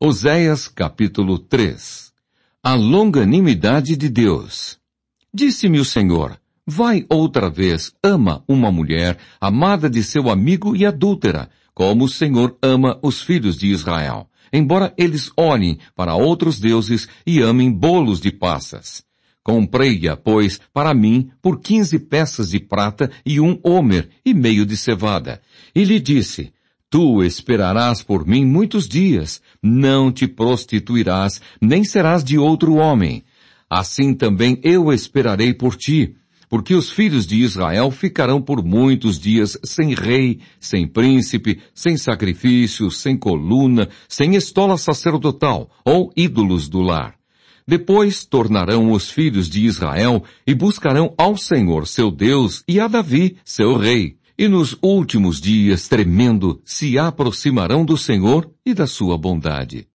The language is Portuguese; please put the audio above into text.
Oséias capítulo 3 A longanimidade de Deus. Disse-me o Senhor, vai outra vez, ama uma mulher, amada de seu amigo e adúltera, como o Senhor ama os filhos de Israel, embora eles olhem para outros deuses e amem bolos de passas. Comprei-a, pois, para mim, por quinze peças de prata e um homer e meio de cevada. E lhe disse, Tu esperarás por mim muitos dias, não te prostituirás, nem serás de outro homem. Assim também eu esperarei por ti, porque os filhos de Israel ficarão por muitos dias sem rei, sem príncipe, sem sacrifício, sem coluna, sem estola sacerdotal ou ídolos do lar. Depois tornarão os filhos de Israel e buscarão ao Senhor seu Deus e a Davi seu rei e nos últimos dias tremendo se aproximarão do Senhor e da sua bondade.